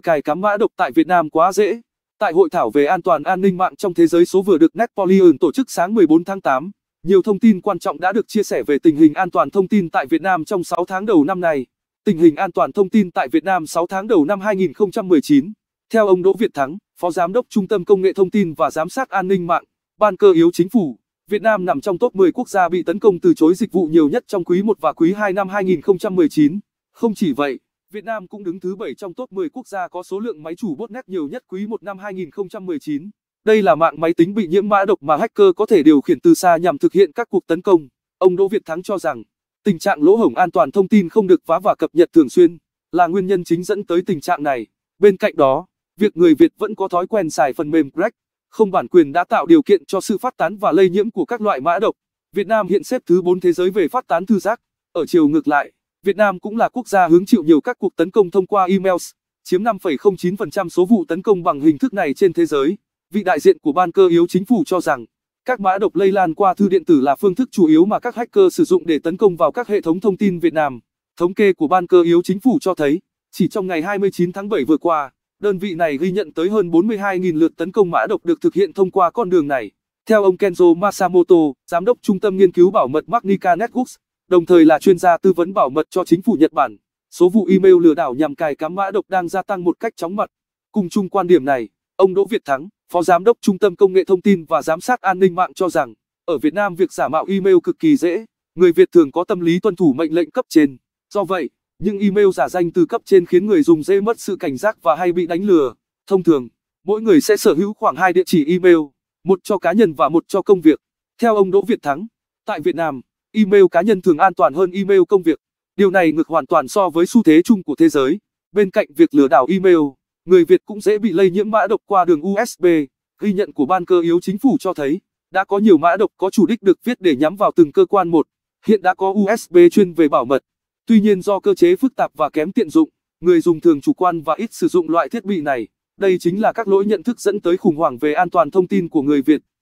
cài cắm mã độc tại Việt Nam quá dễ. Tại hội thảo về an toàn an ninh mạng trong thế giới số vừa được Napoleon tổ chức sáng 14 tháng 8, nhiều thông tin quan trọng đã được chia sẻ về tình hình an toàn thông tin tại Việt Nam trong 6 tháng đầu năm nay. Tình hình an toàn thông tin tại Việt Nam 6 tháng đầu năm 2019. Theo ông Đỗ Việt Thắng, Phó Giám đốc Trung tâm Công nghệ Thông tin và Giám sát An ninh mạng, Ban cơ yếu chính phủ, Việt Nam nằm trong top 10 quốc gia bị tấn công từ chối dịch vụ nhiều nhất trong quý 1 và quý 2 năm 2019. Không chỉ vậy, Việt Nam cũng đứng thứ 7 trong top 10 quốc gia có số lượng máy chủ botnet nhiều nhất quý 1 năm 2019. Đây là mạng máy tính bị nhiễm mã độc mà hacker có thể điều khiển từ xa nhằm thực hiện các cuộc tấn công. Ông Đỗ Việt Thắng cho rằng, tình trạng lỗ hổng an toàn thông tin không được phá và cập nhật thường xuyên là nguyên nhân chính dẫn tới tình trạng này. Bên cạnh đó, việc người Việt vẫn có thói quen xài phần mềm crack không bản quyền đã tạo điều kiện cho sự phát tán và lây nhiễm của các loại mã độc. Việt Nam hiện xếp thứ 4 thế giới về phát tán thư giác. Ở chiều ngược lại, Việt Nam cũng là quốc gia hứng chịu nhiều các cuộc tấn công thông qua emails, chiếm 5,09% số vụ tấn công bằng hình thức này trên thế giới. Vị đại diện của ban cơ yếu chính phủ cho rằng, các mã độc lây lan qua thư điện tử là phương thức chủ yếu mà các hacker sử dụng để tấn công vào các hệ thống thông tin Việt Nam. Thống kê của ban cơ yếu chính phủ cho thấy, chỉ trong ngày 29 tháng 7 vừa qua, đơn vị này ghi nhận tới hơn 42.000 lượt tấn công mã độc được thực hiện thông qua con đường này. Theo ông Kenzo Masamoto, giám đốc trung tâm nghiên cứu bảo mật Magnica Networks, đồng thời là chuyên gia tư vấn bảo mật cho chính phủ Nhật Bản. Số vụ email lừa đảo nhằm cài cắm mã độc đang gia tăng một cách chóng mặt. Cùng chung quan điểm này, ông Đỗ Việt Thắng, Phó Giám đốc Trung tâm Công nghệ Thông tin và Giám sát An ninh mạng cho rằng, ở Việt Nam việc giả mạo email cực kỳ dễ, người Việt thường có tâm lý tuân thủ mệnh lệnh cấp trên. Do vậy, những email giả danh từ cấp trên khiến người dùng dễ mất sự cảnh giác và hay bị đánh lừa. Thông thường, mỗi người sẽ sở hữu khoảng hai địa chỉ email, một cho cá nhân và một cho công việc. Theo ông Đỗ Việt Thắng, tại Việt Nam, email cá nhân thường an toàn hơn email công việc. Điều này ngược hoàn toàn so với xu thế chung của thế giới. Bên cạnh việc lừa đảo email, người Việt cũng dễ bị lây nhiễm mã độc qua đường USB. Ghi nhận của Ban Cơ yếu Chính phủ cho thấy, đã có nhiều mã độc có chủ đích được viết để nhắm vào từng cơ quan một. Hiện đã có USB chuyên về bảo mật. Tuy nhiên do cơ chế phức tạp và kém tiện dụng, người dùng thường chủ quan và ít sử dụng loại thiết bị này. Đây chính là các lỗi nhận thức dẫn tới khủng hoảng về an toàn thông tin của người Việt.